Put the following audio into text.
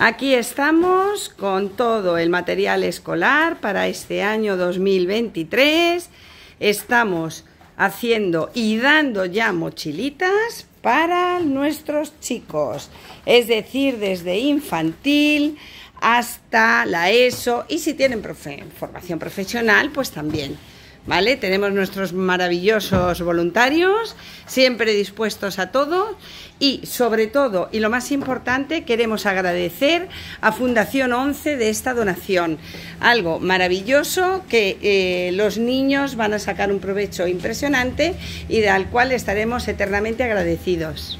Aquí estamos con todo el material escolar para este año 2023. Estamos haciendo y dando ya mochilitas para nuestros chicos, es decir, desde infantil hasta la ESO y si tienen formación profesional, pues también. Tenemos nuestros maravillosos voluntarios, siempre dispuestos a todo y sobre todo, y lo más importante, queremos agradecer a Fundación 11 de esta donación. Algo maravilloso que eh, los niños van a sacar un provecho impresionante y del cual estaremos eternamente agradecidos.